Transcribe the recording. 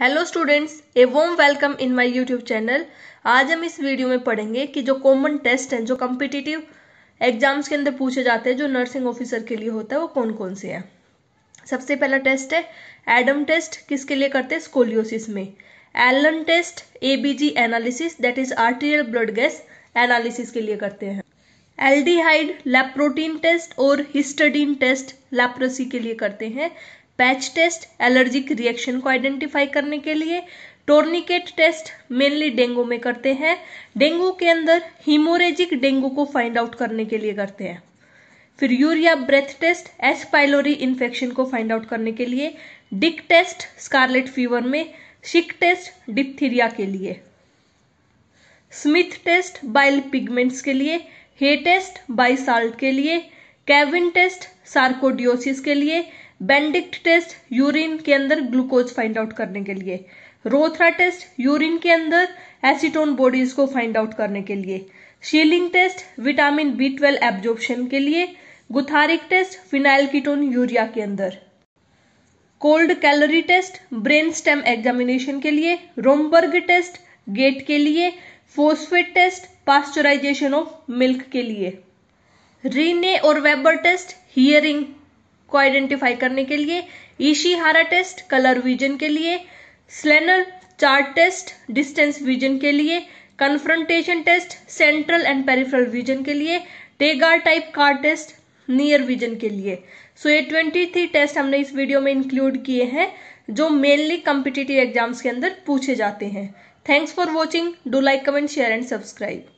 hello students a warm welcome in my YouTube channel आज हम इस वीडियो में पढ़ेंगे कि जो कॉमन टेस्ट हैं जो कम्पिटिटिव एग्जाम्स के अंदर पूछे जाते हैं जो नर्सिंग ऑफिसर के लिए होता है वो कौन कौन से हैं सबसे पहला टेस्ट है एडम टेस्ट किसके लिए करते हैं स्कोलियोसिस में Allen test ABG analysis that is arterial blood gas analysis के लिए करते हैं एल्डिहाइड लैप्रोटीन टेस्ट और हिस्टडीन टेस्ट लैप्रोसी के लिए करते हैं पैच टेस्ट एलर्जिक रिएक्शन को आइडेंटिफाई करने के लिए टोर्निकेट टेस्ट मेनली डेंगू में करते हैं डेंगू के अंदर हीमोरेजिक डेंगू को फाइंड आउट करने के लिए करते हैं फिर urea breath test S pylori infection को फाइंड आउट करने के लिए डिक टेस्ट स्कारलेट फीवर में शिक टेस्ट डिप्थीरिया के लिए स्मिथ टेस्ट बाइल पिगमेंट्स के लिए हे टेस्ट बाइसाल्ट के लिए कैविन टेस्ट सार्कोडियोसिस के लिए बेंडिक्ट टेस्ट यूरिन के अंदर ग्लूकोज फाइंड आउट करने के लिए रोथरा टेस्ट यूरिन के अंदर एसिटोन बॉडीज को फाइंड आउट करने के लिए Schilling test vitamin B twelve absorption के लिए Guthrie test phenylketonuria के अंदर cold caloric test brain stem examination के लिए रोमबर्ग टेस्ट गेट के लिए phosphate test pasteurization of milk के लिए रीने और वेबर टेस्ट हियरिंग को आइडेंटिफाई करने के लिए ईशीहारा टेस्ट कलर विजन के लिए Snellen chart test distance vision के लिए confrontation test central and peripheral vision के लिए टेगार type card test near vision के लिए सो ये ट्वेंटी थ्री टेस्ट हमने इस वीडियो में इंक्लूड किए हैं जो मेनली कॉम्पिटिटिव एग्जाम्स के अंदर पूछे जाते हैं thanks for watching do like comment share and subscribe